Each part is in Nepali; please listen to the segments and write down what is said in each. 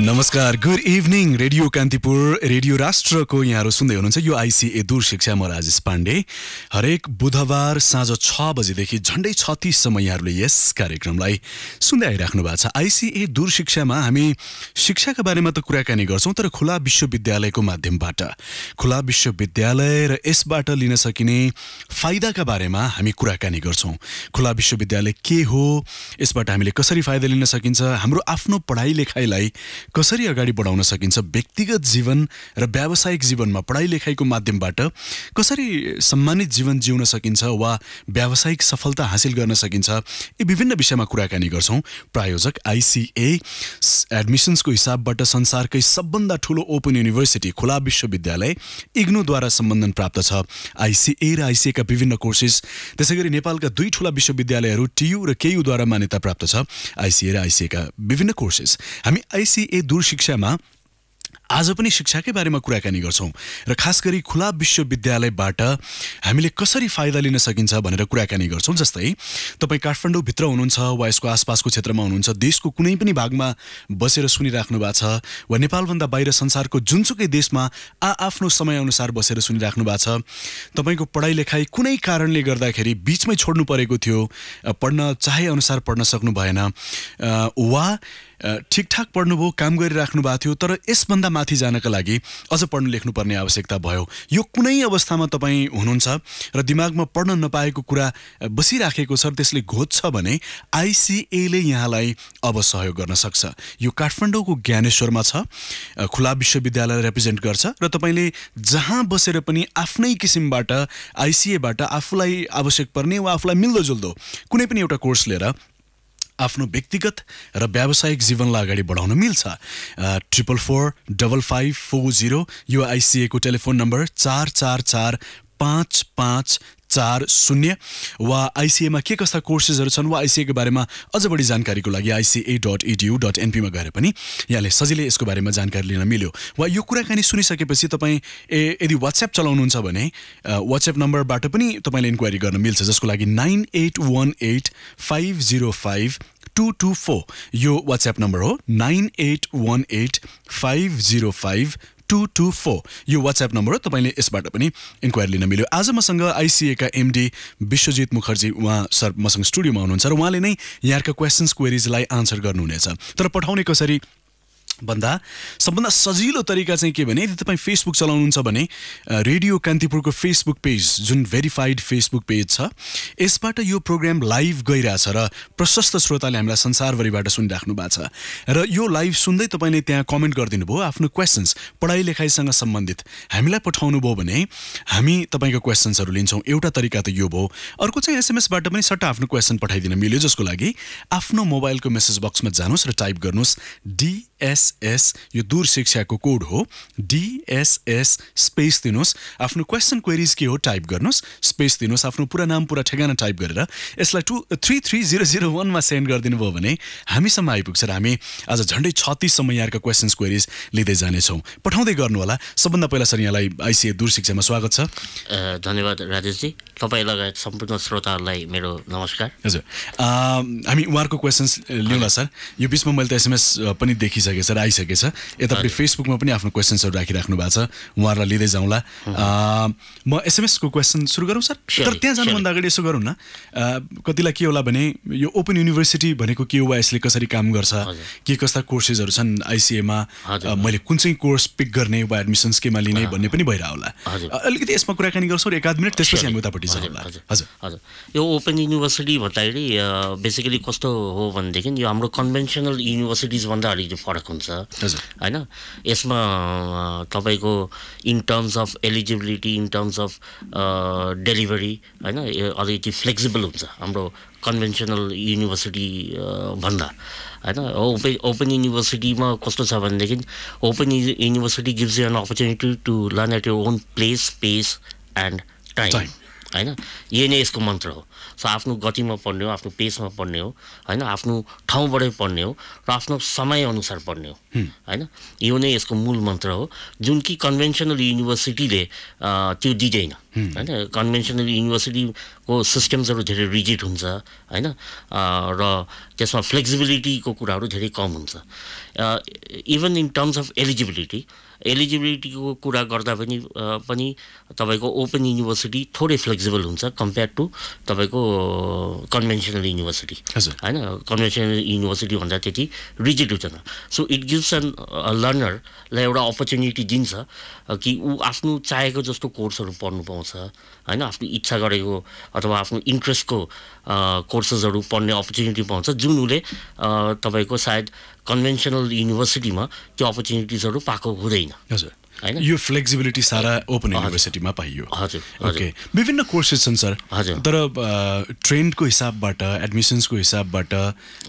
नमस्कार good evening radio Kantipur radio राष्ट्रको यहाँहरू सुन्दै हुनुहुन्छ यो आइसिए दूर शिक्षा म राजेश पाण्डे हरेक बुधबार साँझ छ बजेदेखि झन्डै छत्तिससम्म यहाँहरूले यस कार्यक्रमलाई सुन्दै आइराख्नु भएको छ आइसिए दूर शिक्षामा हामी शिक्षाका बारेमा त कुराकानी गर्छौँ तर खुला विश्वविद्यालयको माध्यमबाट खुला विश्वविद्यालय र यसबाट लिन सकिने फाइदाका बारेमा हामी कुराकानी गर्छौँ खुला विश्वविद्यालय के हो यसबाट हामीले कसरी फाइदा लिन सकिन्छ हाम्रो आफ्नो पढाइ लेखाइलाई कसरी अगाडि बढाउन सकिन्छ व्यक्तिगत जीवन र व्यावसायिक जीवनमा पढाइ लेखाइको माध्यमबाट कसरी सम्मानित जीवन जिउन सकिन्छ वा व्यावसायिक सफलता हासिल गर्न सकिन्छ यी विभिन्न विषयमा कुराकानी गर्छौँ प्रायोजक आइसिए एडमिसन्सको हिसाबबाट संसारकै सबभन्दा ठुलो ओपन युनिभर्सिटी खुला विश्वविद्यालय इग्नोद्वारा सम्बन्धन प्राप्त छ आइसिए र आइसिएका विभिन्न कोर्सेस त्यसै गरी नेपालका दुई ठुला विश्वविद्यालयहरू टियु र केयुद्वारा मान्यता प्राप्त छ आइसिए र आइसिएका विभिन्न कोर्सेस हामी आइसिए ए दूर शिक्षामा आज पनि शिक्षाकै बारेमा कुराकानी गर्छौँ र खास गरी खुला विश्वविद्यालयबाट हामीले कसरी फाइदा लिन सकिन्छ भनेर कुराकानी गर्छौँ जस्तै तपाईँ काठमाडौँभित्र हुनुहुन्छ वा यसको आसपासको क्षेत्रमा हुनुहुन्छ देशको कुनै पनि भागमा बसेर सुनिराख्नु भएको छ वा नेपालभन्दा बाहिर संसारको जुनसुकै देशमा आ आफ्नो समयअनुसार बसेर सुनिराख्नु भएको छ तपाईँको पढाइ लेखाइ कुनै कारणले गर्दाखेरि बिचमै छोड्नु परेको थियो पढ्न चाहे अनुसार पढ्न सक्नु भएन वा ठिकठाक पढ्नुभयो काम गरिराख्नु भएको थियो तर यसभन्दा माथि जानका लागि अझ पढ्नु लेख्नुपर्ने आवश्यकता भयो यो कुनै अवस्थामा तपाईँ हुनुहुन्छ र दिमागमा पढ्न नपाएको कुरा बसिराखेको छ त्यसले घोज्छ भने आइसिएले यहाँलाई अब सहयोग गर्न सक्छ यो काठमाडौँको ज्ञानेश्वरमा छ खुला विश्वविद्यालय रेप्रेजेन्ट गर्छ र तपाईँले जहाँ बसेर पनि आफ्नै किसिमबाट आइसिएबाट आफूलाई आवश्यक पर्ने वा आफूलाई मिल्दोजुल्दो कुनै पनि एउटा कोर्स लिएर आफ्नो व्यक्तिगत र व्यावसायिक जीवनलाई अगाडि बढाउन मिल्छ triple four double five four zero युआइसिएको टेलिफोन नम्बर चार चार चार पाँच पाँच चार शून्य वा आइसिएमा के कस्ता कोर्सेसहरू छन् वा आइसिएको बारेमा अझ बढी जानकारीको लागि आइसिए डट इडियु डट एनपीमा गएर पनि यहाँले सजिलै यसको बारेमा जानकारी लिन मिल्यो वा यो कुराकानी सुनिसकेपछि तपाईँ ए यदि वाट्सएप चलाउनुहुन्छ भने वाट्सएप नम्बरबाट पनि तपाईँले इन्क्वायरी गर्न मिल्छ जसको लागि nine eight one eight five zero five two two four यो वाट्सएप नम्बर हो nine eight one eight five zero five two two four यो वाट्सएप नम्बर हो तपाईँले यसबाट पनि इन्क्वायरी लिन मिल्यो आज मसँग आइसिएका एमडी विश्वजित मुखर्जी उहाँ सर मसँग स्टुडियोमा हुनुहुन्छ र उहाँले नै यहाँका क्वेसन्स क्वेरिजलाई आन्सर गर्नुहुनेछ तर पठाउने कसरी भन्दा सबभन्दा सजिलो तरिका चाहिँ के भने यदि तपाईँ फेसबुक चलाउनुहुन्छ भने रेडियो कान्तिपुरको फेसबुक पेज जुन भेरिफाइड फेसबुक पेज छ यसबाट यो प्रोग्राम लाइभ गइरहेछ र प्रशस्त श्रोताले हामीलाई संसारभरिबाट सुनिराख्नु भएको छ र यो लाइभ सुन्दै तपाईँले त्यहाँ कमेन्ट गरिदिनु भयो आफ्नो क्वेसन्स पढाइ लेखाइसँग सम्बन्धित हामीलाई पठाउनु भयो भने हामी तपाईँको क्वेसन्सहरू लिन्छौँ एउटा तरिका त यो भयो अर्को चाहिँ एसएमएसबाट पनि सट्टा आफ्नो क्वेसन पठाइदिन मिल्यो जसको लागि आफ्नो मोबाइलको मेसेज बक्समा जानुहोस् र टाइप गर्नुहोस् डी डिएसएस यो दूर शिक्षाको कोड हो डिएसएस स्पेस दिनुहोस् आफ्नो क्वेसन क्वेरिज के हो टाइप गर्नुहोस् स्पेस दिनुहोस् आफ्नो पुरा नाम पुरा ठेगाना टाइप गरेर यसलाई two three three zero zero वानमा सेन्ड गरिदिनु भयो भने हामीसम्म आइपुग्छ र हामी आज झन्डै छत्तिससम्म यहाँका क्वेसन्स क्वेरिज लिँदै जानेछौँ पठाउँदै गर्नु होला सबभन्दा पहिला सर यहाँलाई आइसिए दूर शिक्षामा स्वागत छ धन्यवाद राजेशजी तपाईँ लगायत सम्पूर्ण श्रोताहरूलाई मेरो नमस्कार हजुर हामी उहाँहरूको क्वेसन्स लिउँला सर यो बिचमा मैले त एसएमएस पनि देखिसकेँ छ र यता यतापट्टि फेसबुकमा पनि आफ्नो क्वेसन्सहरू राखिराख्नु भएको छ उहाँहरूलाई लिँदै जाउँला म एसएमएसको क्वेसन सुरु गरौँ सर तर त्यहाँ जानुभन्दा अगाडि यसो गरौँ न कतिलाई के होला भने यो ओपन युनिभर्सिटी भनेको के हो वा यसले कसरी काम गर्छ के कस्ता कोर्सेसहरू छन् आइसिएमा मैले कुन चाहिँ कोर्स पिक गर्ने वा एडमिसन्स केमा लिने भन्ने पनि भइरह होला अलिकति यसमा कुराकानी गर्छौँ र एकाध मिनट त्यसपछि हामी उतापट्टि जाउँ हजुर हजुर यो ओपन युनिभर्सिटी भन्दाखेरि बेसिकली कस्तो हो भनेदेखि यो हाम्रो कन्भेन्सनल युनिभर्सिटिजभन्दा अलिकति फरक हुन्छ होइन यसमा तपाईँको in terms of eligibility in terms of delivery होइन अलिकति फ्लेक्सिबल हुन्छ हाम्रो कन्भेन्सनल युनिभर्सिटी भन्दा होइन ओपे ओपन युनिभर्सिटीमा कस्तो छ भनेदेखि open university gives you an opportunity to learn at your own place space and time होइन यही नै यसको मन्त्र हो सो आफ्नो गतिमा पढ्ने हो आफ्नो पेसमा पढ्ने हो होइन आफ्नो ठाउँबाटै पढ्ने हो र आफ्नो समयअनुसार पढ्ने हो होइन यो नै यसको मूल मन्त्र हो जुन कि कन्भेन्सनल युनिभर्सिटीले त्यो दिँदैन होइन कन्भेन्सनल युनिभर्सिटीको सिस्टम्सहरू धेरै रिजिट हुन्छ होइन र त्यसमा फ्लेक्सिबिलिटीको कुराहरू धेरै कम हुन्छ even in terms of eligibility एलिजिबिलिटीको कुरा गर्दा पनि पनि तपाईँको ओपन युनिभर्सिटी थोरै फ्लेक्सिबल हुन्छ कम्पेयर टु तपाईँको कन्भेन्सनल युनिभर्सिटी होइन कन्भेन्सनल युनिभर्सिटी भन्दा त्यति रिजिड हुँदैन सो इट गिभ्स एन लर्नरलाई एउटा अपर्च्युनिटी दिन्छ कि ऊ आफ्नो चाहेको जस्तो कोर्सहरू पढ्नु पाउँछ पाउँछ होइन आफ्नो इच्छा गरेको अथवा आफ्नो इन्ट्रेस्टको कोर्सेसहरू पढ्ने अपर्च्युनिटी पाउँछ जुन उसले तपाईँको सायद कन्भेन्सनल युनिभर्सिटीमा त्यो अपर्च्युनिटिजहरू पाएको हुँदैन हजुर यो फ्लेक्सिबिलिटी सारा ओपन युनिभर्सिटीमा पाइयो हजुर ओके विभिन्न कोर्सेस छन् सर तर ट्रेन्डको हिसाबबाट एडमिसन्सको हिसाबबाट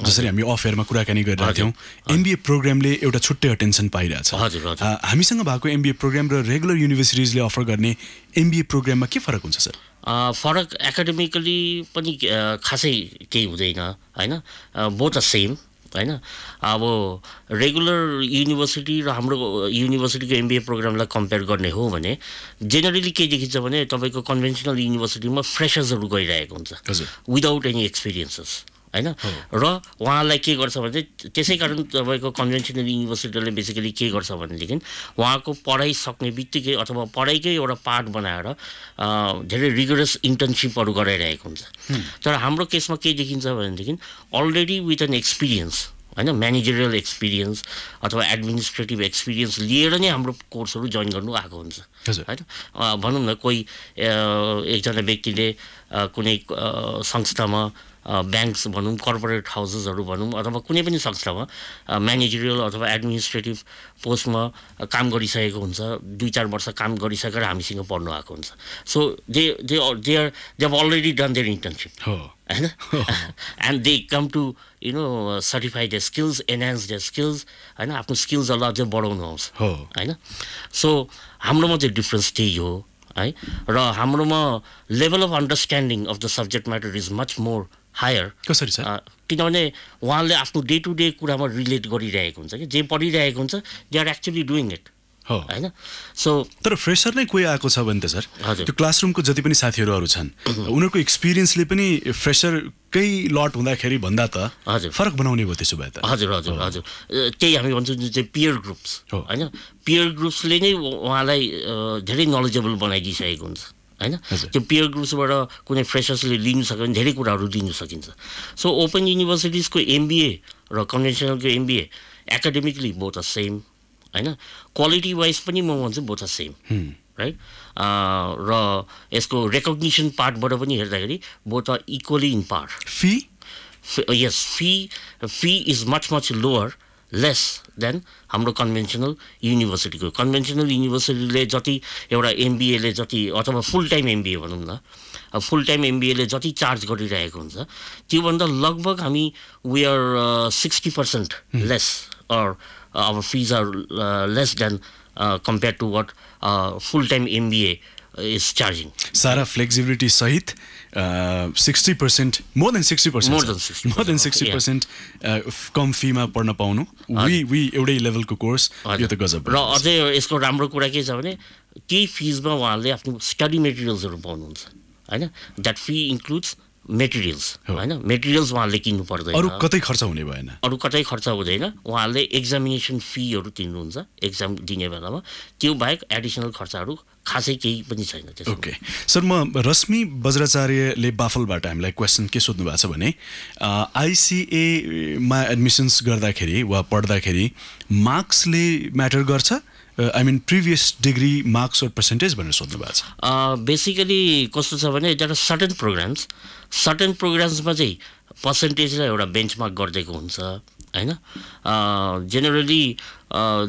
जसरी हामी अफेयरमा कुराकानी गरिरहेको थियौँ एमबिए प्रोग्रामले एउटा छुट्टै अटेन्सन पाइरहेछ हजुर हामीसँग भएको एमबिए प्रोग्राम र रेगुलर युनिभर्सिटिजले अफर गर्ने एमबिए प्रोग्राममा के फरक हुन्छ सर फरक एकाडेमिकली पनि खासै केही हुँदैन होइन बोथ द सेम होइन अब रेगुलर युनिभर्सिटी र हाम्रो युनिभर्सिटीको एमबिए प्रोग्रामलाई कम्पेयर गर्ने हो भने जेनरली के देखिन्छ भने तपाईँको कन्भेन्सनल युनिभर्सिटीमा फ्रेसर्सहरू गइरहेको हुन्छ विदाउट एनी एक्सपिरियन्सेस होइन र उहाँलाई के गर्छ भने चाहिँ त्यसै कारण तपाईँको कन्भेन्सनल युनिभर्सिटीले बेसिकली के गर्छ भनेदेखि उहाँको पढाइ सक्ने बित्तिकै अथवा पढाइकै एउटा पार्ट बनाएर धेरै रिगरस इन्टर्नसिपहरू गराइरहेको हुन्छ तर हाम्रो केसमा के देखिन्छ भनेदेखि अलरेडी विथ एन एक्सपिरियन्स होइन म्यानेजरियल एक्सपिरियन्स अथवा एडमिनिस्ट्रेटिभ एक्सपिरियन्स लिएर नै हाम्रो कोर्सहरू जोइन गर्नु आएको हुन्छ होइन भनौँ न कोही एकजना व्यक्तिले कुनै संस्थामा ब्याङ्क्स भनौँ कर्पोरेट हाउसेसहरू भनौँ अथवा कुनै पनि संस्थामा म्यानेजरियल अथवा एडमिनिस्ट्रेटिभ पोस्टमा काम गरिसकेको हुन्छ दुई चार वर्ष काम गरिसकेर हामीसँग पढ्नु आएको हुन्छ so they they they are they have already done their internship होइन and they come to you know certify the skills enhance the skills होइन आफ्नो स्किल्सहरूलाई अझै बढाउनु आउँछ होइन सो हाम्रोमा चाहिँ डिफ्रेन्स त्यही हो है र हाम्रोमा level of understanding of the subject matter is much more higher कसरी छ किनभने उहाँले आफ्नो डे टु डे कुरामा रिलेट गरिरहेको हुन्छ कि जे पढिरहेको हुन्छ they are actually doing it हो होइन सो तर फ्रेसर नै कोही आएको छ भने त सर त्यो क्लासरुमको जति पनि साथीहरू अरू छन् उनीहरूको एक्सपिरियन्सले पनि फ्रेसरकै लट हुँदाखेरि भन्दा त हजुर फरक बनाउने भयो त्यसो भए त हजुर हजुर हजुर त्यही हामी भन्छौँ जुन चाहिँ पियर ग्रुप्स होइन पियर ग्रुप्सले नै उहाँलाई धेरै नलेजेबल बनाइदिइसकेको हुन्छ होइन त्यो पियर ग्रुप्सबाट कुनै फ्रेसर्सले लिनु सक्यो भने धेरै कुराहरू लिनु सकिन्छ सो ओपन युनिभर्सिटिजको एमबिए र कन्भेन्सनलको MBA academically both uh same होइन क्वालिटी वाइज पनि म भन्छु बोथ अ सेम राइट र यसको रेकग्निसन पार्टबाट पनि हेर्दाखेरि both uh equally in part fee yes fee fee is much much lower less than हाम्रो कन्भेन्सनल युनिभर्सिटीको कन्भेन्सनल युनिभर्सिटीले जति एउटा एमबिएले जति अथवा फुल टाइम एमबिए भनौँ न फुल टाइम एमबिएले जति चार्ज गरिरहेको हुन्छ त्योभन्दा लगभग हामी we are sixty percent less or अब fees are less than compare to what full time MBA is charging सारा फ्लेक्सिबिलिटी सहित sixty percent more than sixty percent more than sixty percent कम फीमा पढ्न पाउनु वी वी एउटै लेभलको कोर्स यो त गजब र अझै यसको राम्रो कुरा के छ भने केही फिजमा उहाँहरूले आफ्नो स्टडी मेटेरियल्सहरू पाउनुहुन्छ होइन द्याट फी इन्क्लुड्स मेटेरियल्स होइन मेटेरियल्स उहाँहरूले किन्नु पर्दैन अरू कतै खर्च हुने भएन अरू कतै खर्च हुँदैन उहाँहरूले एक्जामिनेसन फीहरू तिर्नुहुन्छ एक्जाम दिने बेलामा त्यो बाहेक एडिसनल खर्चहरू खासै केही पनि छैन त्यो ओके सर म रश्मि बज्राचार्यले बाफलबाट हामीलाई क्वेसन के सोध्नु भएको छ भने आइसिएमा एडमिसन्स गर्दाखेरि वा पढ्दाखेरि मार्क्सले म्याटर गर्छ I mean previous degree marks or percentage भनेर सोध्नु भएको छ बेसिकली कस्तो छ भने एउटा सर्टेन प्रोग्राम्स सर्टेन प्रोग्राम्समा चाहिँ पर्सेन्टेजलाई एउटा बेन्चमार्क गरिदिएको हुन्छ होइन जेनरली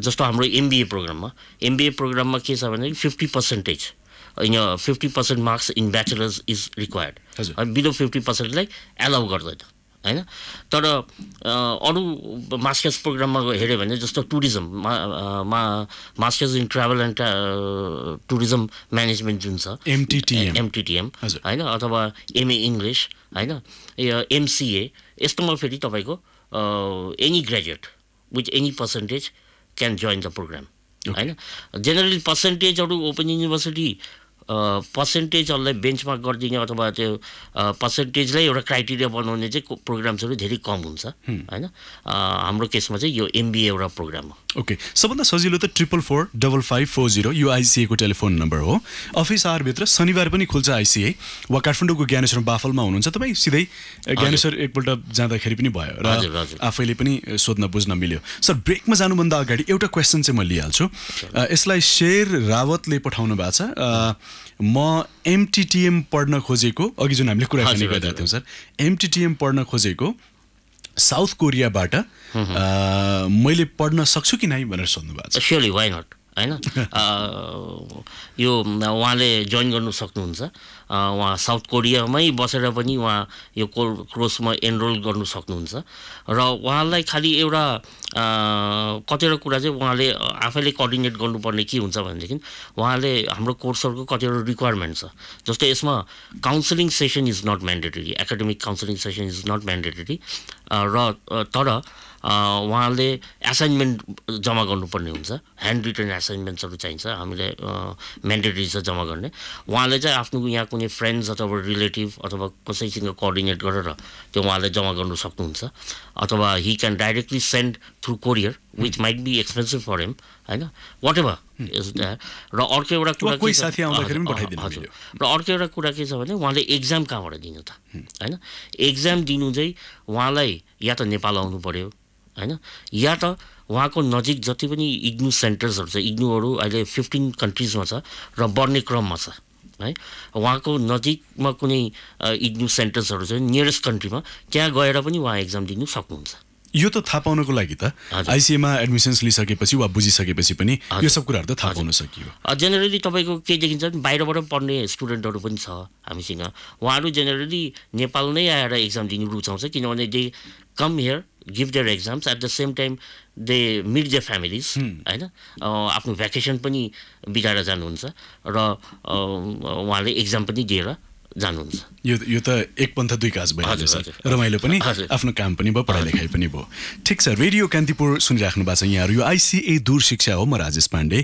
जस्तो हाम्रो एमबिए प्रोग्राममा एमबिए प्रोग्राममा के छ भने फिफ्टी पर्सेन्टेज होइन fifty percent marks in bachelor's is required below fifty पर्सेन्टलाई एलाउ गर्दैन होइन तर अरू मास्टर्स प्रोग्राममा हेऱ्यो भने जस्तो टुरिज्म मा, master's in travel and tourism management जुन छ एमटिटिएम एमटिटिएम होइन अथवा एमए इङ्ग्लिस होइन एमसिए यस्तोमा फेरि तपाईँको any graduate with any percentage can join the program होइन जेनरली पर्सेन्टेजहरू ओपन युनिभर्सिटी पर्सेन्टेजहरूलाई बेन्चमार्क गरिदिने अथवा त्यो पर्सेन्टेजलाई एउटा क्राइटेरिया बनाउने चाहिँ प्रोग्राम्सहरू धेरै कम हुन्छ होइन हाम्रो केसमा चाहिँ यो एमबिए एउटा प्रोग्राम हो ओके सबभन्दा सजिलो त triple four double five four zero यो आइसिएको टेलिफोन नम्बर हो अफिस आवरभित्र शनिबार पनि खुल्छ आइसिए वा काठमाडौँको ज्ञानेश्वर बाफलमा हुनुहुन्छ तपाईँ सिधै ज्ञानेश्वर एकपल्ट जाँदाखेरि पनि भयो र आफैले पनि सोध्न बुझ्न मिल्यो सर ब्रेकमा जानुभन्दा अगाडि एउटा क्वेसन चाहिँ म लिइहाल्छु यसलाई शेर रावतले पठाउनु भएको छ म एमटिटिएम पढ्न खोजेको अघि जुन हामीले कुराकानी गर्दा थियौँ सर एमटिटिएम पढ्न खोजेको साउथ कोरियाबाट मैले पढ्न सक्छु कि नै भनेर सोध्नु भएको छ स्योरली वाइ नट होइन यो उहाँले जोइन गर्नु सक्नुहुन्छ उहाँ साउथ कोरियामै बसेर पनि उहाँ यो को कोर्समा एनरोल गर्नु सक्नुहुन्छ र उहाँलाई खालि एउटा कतिवटा कुरा चाहिँ उहाँले आफैले कोअर्डिनेट गर्नुपर्ने के हुन्छ भनेदेखि उहाँले हाम्रो कोर्सहरूको कतिवटा रिक्वायरमेन्ट छ जस्तै यसमा counselling session is not mandatory academic counselling session is not mandatory र तर उहाँले एसाइनमेन्ट जम्मा गर्नुपर्ने हुन्छ ह्यान्ड रिटर्न एसाइनमेन्ट्सहरू चाहिन्छ हामीले म्यान्डेटरी छ जम्मा गर्ने उहाँले चाहिँ आफ्नो यहाँको कुनै फ्रेन्ड्स अथवा रिलेटिभ अथवा कसैसँग कोअर्डिनेट गरेर त्यो उहाँले जमा गर्नु सक्नुहुन्छ अथवा he can directly send through courier which might be expensive for him होइन वाट एभर र अर्को एउटा कुरा हजुर र अर्को एउटा कुरा के छ भने उहाँले एक्जाम कहाँबाट दिनु त होइन एक्जाम दिनु चाहिँ उहाँलाई या त नेपाल आउनु पऱ्यो होइन या त उहाँको नजिक जति पनि इग्नु सेन्टर्सहरू छ इग्नुहरू अहिले फिफ्टिन कन्ट्रिजमा छ र बढ्ने क्रममा छ है उहाँको नजिकमा कुनै इग्नु सेन्टर्सहरू छन् नियरेस्ट कन्ट्रीमा त्यहाँ गएर पनि उहाँ एक्जाम दिनु सक्नुहुन्छ यो त थाहा पाउनको लागि त आइसिएमा एडमिसन्स लिइसकेपछि वा बुझिसकेपछि पनि यो सब कुराहरू त थाहा पाउन सकियो जेनरली तपाईँको के देखिन्छ भने बाहिरबाट पढ्ने स्टुडेन्टहरू पनि छ हामीसँग उहाँहरू जेनरली नेपाल नै आएर एक्जाम दिनु रुचाउँछ किनभने they come here give their exams at the same time they meet the families होइन आफ्नो भ्याकेसन पनि बिताएर जानुहुन्छ र उहाँले एक्जाम पनि दिएर जानुहुन्छ यो यो त एक पन्थ दुई काज भइहाल्यो सर रमाइलो पनि आफ्नो काम पनि भयो पढाइ लेखाइ पनि भयो ठिक छ रेडियो कान्तिपुर सुनिराख्नु भएको छ यहाँहरू यो आइसिए दूर शिक्षा हो म राजेश पाण्डे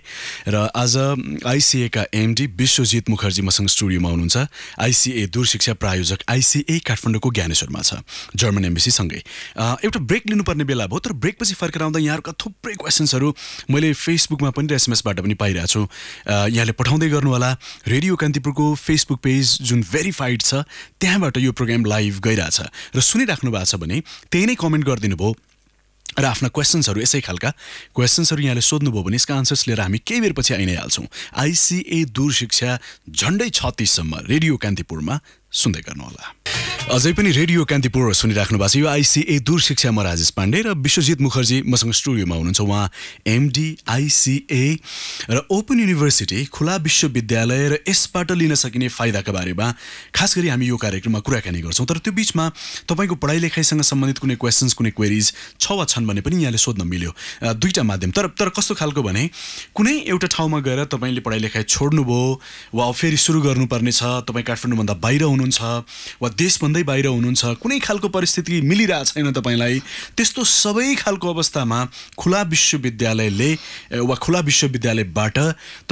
र आज का एमडी विश्वजित मुखर्जी मसँग स्टुडियोमा हुनुहुन्छ आइसिए दूर शिक्षा प्रायोजक आइसिए काठमाडौँको ज्ञानेश्वरमा छ जर्मन एम्बेसीसँगै एउटा ब्रेक लिनुपर्ने बेला भयो तर ब्रेकपछि फर्केर आउँदा यहाँहरूका थुप्रै क्वेसन्सहरू मैले फेसबुकमा पनि र एसएमएसबाट पनि पाइरहेको छु यहाँले पठाउँदै गर्नुहोला रेडियो कान्तिपुरको फेसबुक पेज जुन भेरिफाइड छ त्यहाँबाट यो प्रोग्राम लाइभ गइरहेछ र सुनिराख्नु भएको छ भने त्यही नै कमेन्ट गरिदिनु भयो र आफ्ना क्वेसन्सहरू यसै खालका क्वेसन्सहरू यहाँले सोध्नुभयो भने यसका आन्सर्स लिएर हामी केही बेर पछि आइ नै हाल्छौँ आइसिए दूर शिक्षा झन्डै छत्तिससम्म रेडियो कान्तिपुरमा सुन्दै गर्नुहोला अझै पनि रेडियो कान्तिपुर सुनिराख्नु भएको छ यो आइसिए दूर शिक्षामा राजेश पाण्डे र विश्वजित मुखर्जी मसँग स्टुडियोमा हुनुहुन्छ उहाँ एमडी आइसिए र ओपन युनिभर्सिटी खुला विश्वविद्यालय र यसबाट लिन सकिने फाइदाका बारेमा खास गरी हामी यो कार्यक्रममा कुराकानी गर्छौँ तर त्यो बिचमा तपाईँको पढाइ लेखाइसँग सम्बन्धित कुनै क्वेसन्स कुनै क्वेरिज छ वा छन् भने पनि यहाँले सोध्न मिल्यो दुईवटा माध्यम तर तर कस्तो खालको भने कुनै एउटा ठाउँमा गएर तपाईँले पढाइ लेखाइ छोड्नुभयो वा फेरि सुरु गर्नुपर्ने छ तपाईँ काठमाडौँभन्दा बाहिर हुनु हुनुहुन्छ वा देशभन्दै बाहिर हुनुहुन्छ कुनै खालको परिस्थिति मिलिरहेको छैन तपाईँलाई त्यस्तो सबै खालको अवस्थामा खुला विश्वविद्यालयले वा खुला विश्वविद्यालयबाट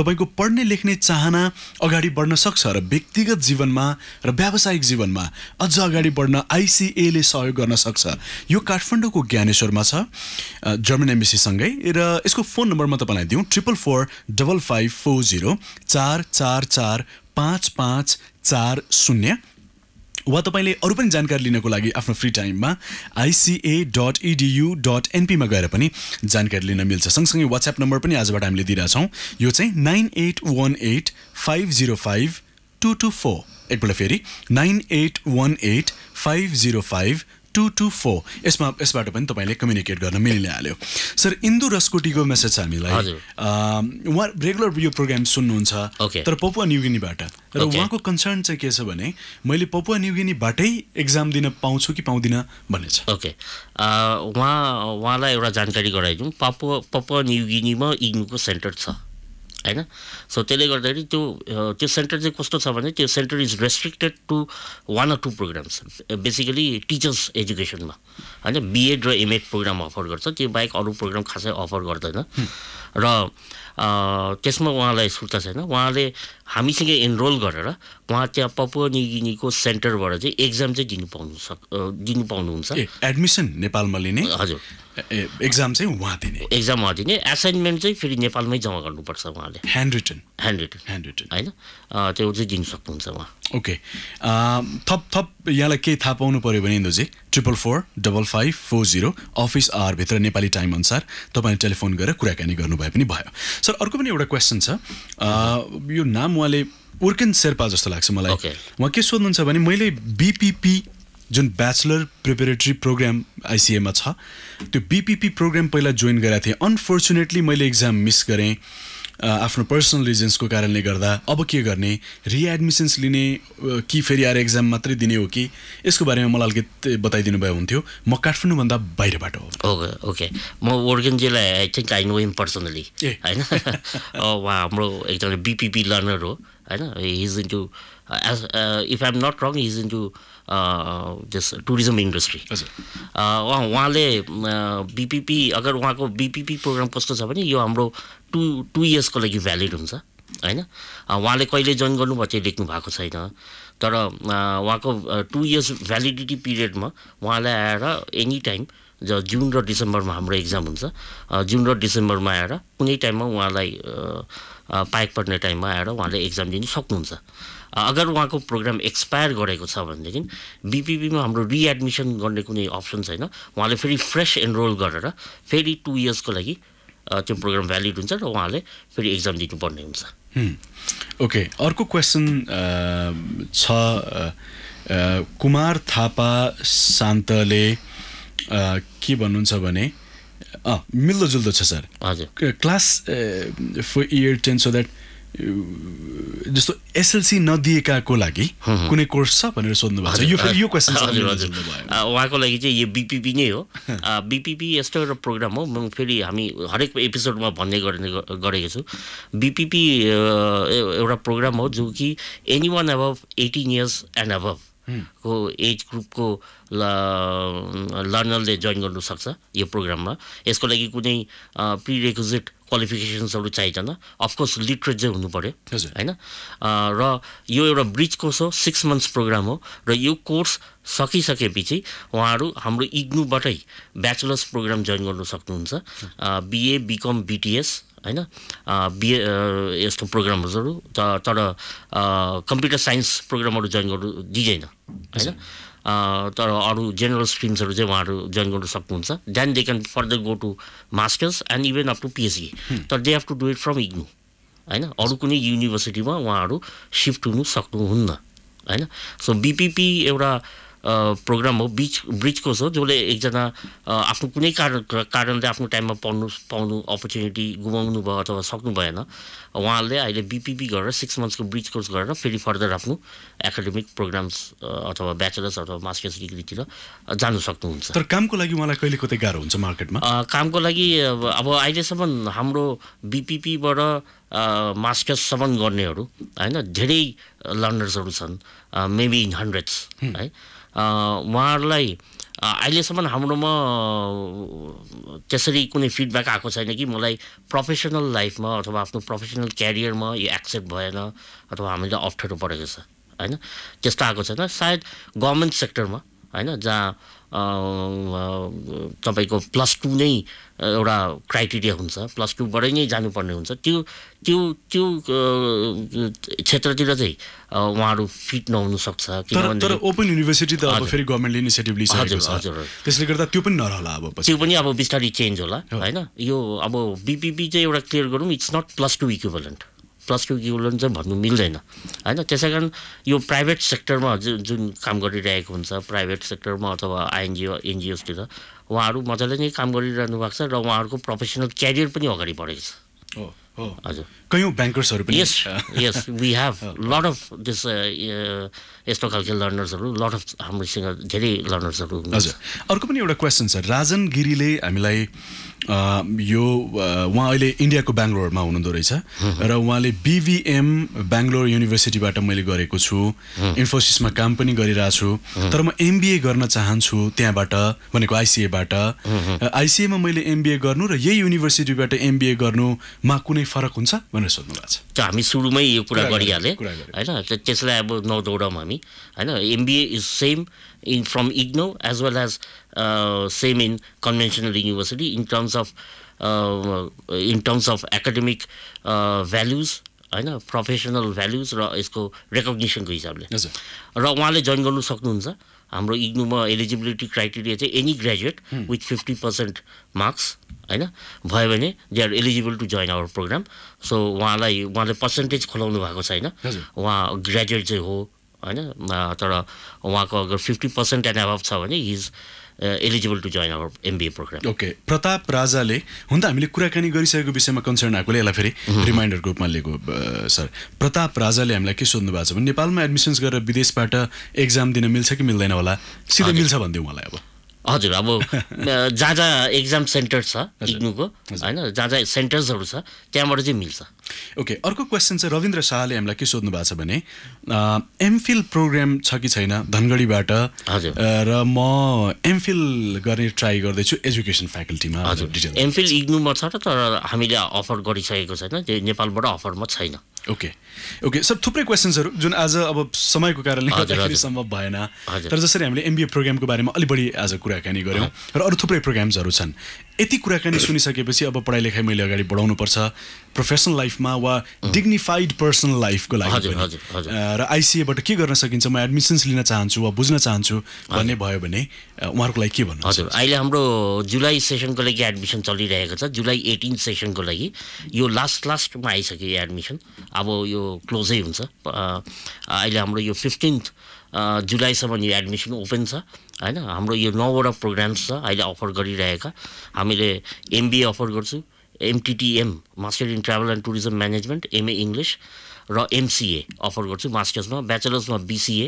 तपाईँको पढ्ने लेख्ने चाहना अगाडि बढ्न सक्छ र व्यक्तिगत जीवनमा र व्यावसायिक जीवनमा अझ अगाडि बढ्न आइसिएले सहयोग गर्न सक्छ यो काठमाडौँको ज्ञानेश्वरमा छ जर्मन एम्बेसीसँगै र यसको फोन नम्बर म तपाईँलाई दिउँ triple four double five four zero चार चार चार पाँच पाँच चार शून्य वा तपाईँले अरू पनि जानकारी लिनको लागि आफ्नो फ्री टाइममा आइसिए डट इडियु डट एनपीमा गएर पनि जानकारी लिन मिल्छ सँगसँगै वाट्सएप नम्बर पनि आजबाट हामीले दिइरहेछौँ यो चाहिँ nine eight one eight five zero five two two four एकपल्ट फेरि nine eight one eight five zero five two two four यसमा यसबाट पनि तपाईँले कम्युनिकेट गर्न मिलिने हाल्यो सर इन्दु रसकोटीको मेसेज छ हामीलाई उहाँ रेगुलर यो प्रोग्राम सुन्नुहुन्छ तर पपुवा न्युगिनीबाट र उहाँको कन्सर्न चाहिँ के छ भने मैले पपुवा न्युगिनीबाटै एक्जाम दिन पाउँछु कि पाउँदिनँ भन्ने छ ओके उहाँ उहाँलाई एउटा जानकारी गराइदिउँ पपुवा पपुवा न्युगिनीमा इग्नुको सेन्टर छ होइन सो त्यसले गर्दाखेरि त्यो त्यो सेन्टर चाहिँ कस्तो छ भने त्यो centre is restricted to one or two programs basically teachers एजुकेसनमा होइन बिएड र एमएड प्रोग्राम अफर गर्छ त्यो बाहेक अरू प्रोग्राम खासै अफर गर्दैन र त्यसमा उहाँलाई सुर्ता छैन उहाँले हामीसँगै एनरोल गरेर उहाँ त्यहाँ पपुवा सेन्टरबाट चाहिँ एक्जाम चाहिँ दिनु पाउनु सक दिनु पाउनुहुन्छ एडमिसन नेपालमा लिने हजुर एक्जाम चाहिँ उहाँ दिने एक्जाम उहाँ दिने एसाइनमेन्ट चाहिँ फेरि नेपालमै जम्मा गर्नुपर्छ उहाँले hand written hand written hand written होइन त्यो चाहिँ दिनु सक्नुहुन्छ उहाँ ओके थप थप यहाँलाई केही थाहा पाउनु पऱ्यो भने Indu ji triple four double five four zero office आवरभित्र नेपाली टाइम अनुसार तपाईँले टेलिफोन गरेर कुराकानी गर्नुभए पनि भयो सर अर्को पनि एउटा क्वेसन छ यो नाम उहाँले उर्केन शेर्पा जस्तो लाग्छ मलाई उहाँ के सोध्नुहुन्छ भने मैले बिपिपी जुन ब्याचलर प्रिपेरेटरी प्रोग्राम आइसिएमा छ त्यो बिपिपी प्रोग्राम पहिला जोइन गरेको थिएँ अनफोर्चुनेटली मैले इक्जाम मिस गरेँ आफ्नो पर्सनल रिजन्सको कारणले गर्दा अब के गर्ने रिएडमिसन्स लिने कि फेरि आएर एक्जाम मात्रै दिने हो कि यसको बारेमा मलाई अलिकति बताइदिनु भए हुन्थ्यो म काठमाडौँभन्दा बाहिरबाट हो ओके ओके म जेलाई I think I know him personally होइन उहाँ हाम्रो एकजना बिपिपी लर्नर हो होइन he's into as if I am not wrong he's into just tourism industry उहाँ उहाँले बिपिपी अगर उहाँको बिपिपी प्रोग्राम कस्तो छ भने यो हाम्रो टु टु इयर्सको लागि भ्यालिड हुन्छ होइन उहाँले कहिले जोइन गर्नुभयो चाहिँ लेख्नु भएको छैन तर उहाँको टु इयर्स भ्यालिडिटी पिरियडमा उहाँलाई आएर एनी टाइम ज जुन र डिसेम्बरमा हाम्रो इक्जाम हुन्छ जुन र डिसेम्बरमा आएर कुनै टाइममा उहाँलाई पाइक पर्ने टाइममा आएर उहाँले एक्जाम दिनु सक्नुहुन्छ अगर उहाँको प्रोग्राम एक्सपायर गरेको छ भनेदेखि बिपिपीमा हाम्रो रिएडमिसन गर्ने कुनै अप्सन छैन उहाँले फेरि फ्रेस एनरोल गरेर फेरि टु इयर्सको लागि त्यो प्रोग्राम भ्यालिड हुन्छ र उहाँले फेरि एक्जाम दिनुपर्ने हुन्छ ओके अर्को क्वेसन छ कुमार थापा शान्तले के भन्नुहुन्छ भने मिल्दोजुल्दो छ सर हजुर class four year ten so that जस्तो एसएलसी नदिएकाको लागि कुनै कोर्स छ भनेर सोध्नु भएको छ यो यो क्वेसन उहाँको लागि चाहिँ यो बिपिपी नै हो बिपिपी यस्तो एउटा प्रोग्राम हो म फेरि हामी हरेक एपिसोडमा भन्ने गर्ने गरेको छु बिपिपी एउटा प्रोग्राम हो जो कि any one above eighteen years and above को एज ग्रुपको लर्नरले जोइन गर्नुसक्छ यो प्रोग्राममा यसको लागि कुनै प्रिरेक्विजिट क्वालिफिकेसन्सहरू चाहिँदैन अफकोर्स लिटरेट चाहिँ हुनु पऱ्यो होइन र यो एउटा ब्रिज कोर्स हो सिक्स मन्थ्स प्रोग्राम हो र यो कोर्स सकिसकेपछि उहाँहरू हाम्रो इग्नुबाटै ब्याचलर्स प्रोग्राम जोइन गर्नु सक्नुहुन्छ बिए बिकम बिटिएस होइन बिए यस्तो प्रोग्रामहरू तर कम्प्युटर साइन्स प्रोग्रामहरू जोइन गर्नु दिँदैन होइन तर अरू जेनरल स्ट्रिम्सहरू चाहिँ उहाँहरू जोइन गर्नु सक्नुहुन्छ then they can further go to master's and even up to PhD तर they have to do it from IGNOU होइन अरू कुनै युनिभर्सिटीमा उहाँहरू सिफ्ट हुनु सक्नुहुन्न होइन सो बिपिपी एउटा प्रोग्राम हो बिच कोर्स हो जसले एकजना आफ्नो कुनै कारण कारणले आफ्नो टाइममा पाउनु पाउनु अपर्च्युनिटी गुमाउनु भयो अथवा सक्नु भएन उहाँले अहिले बिपिपी गरेर सिक्स मन्थ्सको ब्रिज कोर्स गरेर फेरि फर्दर आफ्नो एकाडेमिक प्रोग्राम्स अथवा ब्याचलर्स अथवा मास्टर्स डिग्रीतिर जानु सक्नुहुन्छ तर कामको लागि उहाँलाई कहिले कतै गाह्रो हुन्छ मार्केटमा कामको लागि अब अहिलेसम्म हाम्रो बिपिपीबाट मास्टर्ससम्म गर्नेहरू होइन धेरै लर्नर्सहरू छन् मेबी इन हन्ड्रेड्स है उहाँहरूलाई अहिलेसम्म हाम्रोमा त्यसरी कुनै फिडब्याक आएको छैन कि मलाई प्रोफेसनल लाइफमा अथवा आफ्नो प्रोफेसनल क्यारियरमा यो एक्सेप्ट भएन अथवा हामीले अप्ठ्यारो परेको छ होइन त्यस्तो आएको छैन सायद गभर्मेन्ट सेक्टरमा होइन जहाँ तपाईँको प्लस टू नै एउटा क्राइटेरिया हुन्छ प्लस टूबाटै नै जानुपर्ने हुन्छ त्यो त्यो त्यो क्षेत्रतिर चाहिँ उहाँहरू फिट नहुनु सक्छ तर ओपन युनिभर्सिटी त अब फेरि गभर्मेन्टले इनिसिएटिभ लिइसकेको छ त्यसले गर्दा त्यो पनि नरहला अब त्यो पनि अब बिस्तारै चेन्ज होला होइन यो अब बिपिपी चाहिँ एउटा क्लियर गरौँ it's not plus two equivalent प्लसको इक्विलेन्ट चाहिँ भन्नु मिल्दैन होइन त्यसै कारण यो प्राइभेट सेक्टरमा जुन जुन काम गरिरहेको हुन्छ प्राइभेट सेक्टरमा अथवा आइएनजिओ एनजिओसतिर उहाँहरू मजाले नै काम गरिरहनु भएको छ र उहाँहरूको प्रोफेसनल क्यारियर पनि अगाडि बढेको छ हजुर we have lot of this यस्तो खालको लर्नर्सहरू लट अफ हाम्रोसँग धेरै लर्नर्सहरू हजुर अर्को पनि एउटा क्वेसन छ राजन गिरीले हामीलाई यो उहाँ अहिले इन्डियाको बेङ्गलोरमा हुनुहुँदो रहेछ र उहाँले बिभिएम बेङ्गलोर युनिभर्सिटीबाट मैले गरेको छु इन्फोसिसमा काम पनि गरिरहेको छु तर म एमबिए गर्न चाहन्छु त्यहाँबाट भनेको आइसिएबाट आइसिएमा मैले एमबिए गर्नु र यही युनिभर्सिटीबाट एमबिए गर्नुमा कुनै कुनै फरक हुन्छ भनेर सोध्नु भएको छ हामी सुरुमै यो कुरा गरिहालेँ होइन त्यसलाई अब नदौडौँ हामी होइन MBA is same in from IGNOU as well as same in conventional university in terms of in terms of academic values होइन प्रोफेसनल भ्याल्युज र यसको रेकग्निसनको हिसाबले र उहाँले जोइन गर्नु सक्नुहुन्छ हाम्रो इग्नुमा एलिजिबिलिटी क्राइटेरिया चाहिँ any graduate with fifty percent marks होइन भयो भने they are eligible to join our program so उहाँलाई उहाँले पर्सेन्टेज खोलाउनु भएको छैन उहाँ ग्रेजुएट चाहिँ हो होइन तर उहाँको अगर फिफ्टी पर्सेन्ट एन्ड एभभ छ भने he's eligible to join our MBA program okay Pratap राजाले हुन त हामीले कुराकानी गरिसकेको विषयमा कन्सर्न आएकोले यसलाई फेरि रिमाइन्डरको रूपमा लिएको सर प्रताप राजाले हामीलाई के सोध्नु भएको छ भने नेपालमा एडमिसन्स गरेर विदेशबाट एक्जाम दिन मिल्छ कि मिल्दैन होला सिधै मिल्छ भनिदिउँ मलाई अब हजुर अब जहाँ जहाँ एक्जाम सेन्टर छ इग्नुको होइन जहाँ जहाँ सेन्टर्सहरू छ त्यहाँबाट चाहिँ मिल्छ ओके अर्को क्वेसन चाहिँ रविन्द्र शाहले हामीलाई के सोध्नु भएको छ भने एमफिल प्रोग्राम छ कि छैन धनगढीबाट र म एमफिल गर्ने ट्राई गर्दैछु एजुकेसन फ्याकल्टीमा हजुर एमफिल इग्नुमा छ तर हामीले अफर गरिसकेको छैन नेपालबाट अफरमा छैन ओके ओके सर थुप्रै क्वेसन्सहरू जुन आज अब समयको कारणले गर्दाखेरि सम्भव भएन तर जसरी हामीले एमबिए प्रोग्रामको बारेमा अलिक बढी आज कुराकानी गऱ्यौँ र अरू थुप्रै प्रोग्राम्सहरू छन् यति कुराकानी सुनिसकेपछि अब पढाइ लेखाइ मैले अगाडि बढाउनुपर्छ प्रोफेसनल लाइफमा वा डिग्निफाइड पर्सनल लाइफको लागि र आइसिएबाट के गर्न सकिन्छ म एडमिसन्स लिन चाहन्छु वा बुझ्न चाहन्छु भन्ने भयो भने उहाँहरूको लागि के भन्नु हजुर अहिले हाम्रो जुलाई सेसनको लागि एडमिसन चलिरहेको छ जुलाई एटिन सेसनको लागि यो लास्ट लास्टमा आइसक्यो एडमिसन अब यो क्लोजै हुन्छ अहिले हाम्रो यो फिफ्टिन्थ जुलाईसम्म यो एडमिसन ओपन छ होइन हाम्रो यो नौवटा प्रोग्राम्स छ अहिले अफर गरिरहेका हामीले एमबिए अफर गर्छु MTTM master in travel and tourism management MA English र एमसिए अफर गर्छु मास्टर्समा ब्याचलर्समा बिसिए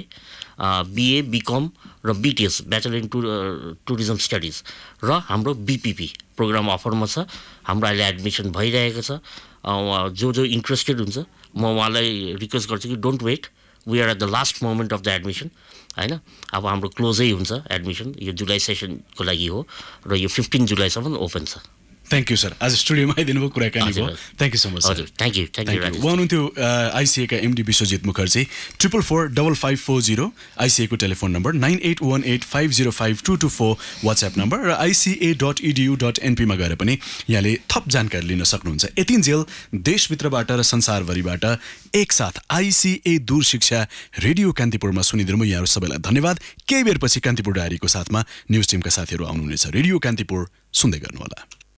बिए बिकम र BTS bachelor in tour tourism studies र हाम्रो बिपिपी प्रोग्राम अफरमा छ हाम्रो अहिले एडमिसन भइरहेको छ जो जो इन्ट्रेस्टेड हुन्छ म उहाँलाई रिक्वेस्ट गर्छु कि don't wait we are at the last moment of the admission होइन अब हाम्रो क्लोजै हुन्छ एडमिसन यो जुलाई सेसनको लागि हो र यो फिफ्टिन जुलाईसम्म ओपन छ थ्याङ्क यू सर आज स्टुडियोमा आइदिनु भयो थ्याङ्क यू सो मच हजुर थ्याङ्क यू थ्याङ्क यू उहाँ हुनुहुन्थ्यो आइसिएका MD Biswajit Mukherjee triple four double five four zero आइसिएको telephone number nine eight one eight five zero five two two four WhatsApp number र आइसिए डट इडियु डट एनपीमा गएर पनि यहाँले थप जानकारी लिन सक्नुहुन्छ यति जेल देशभित्रबाट र संसारभरिबाट एकसाथ आइसिए दूर शिक्षा रेडियो कान्तिपुरमा सुनिदिनु म यहाँहरू सबैलाई धन्यवाद केही बेरपछि कान्तिपुर डायरीको साथमा न्युज टिमका साथीहरू आउनुहुनेछ रेडियो कान्तिपुर सुन्दै गर्नुहोला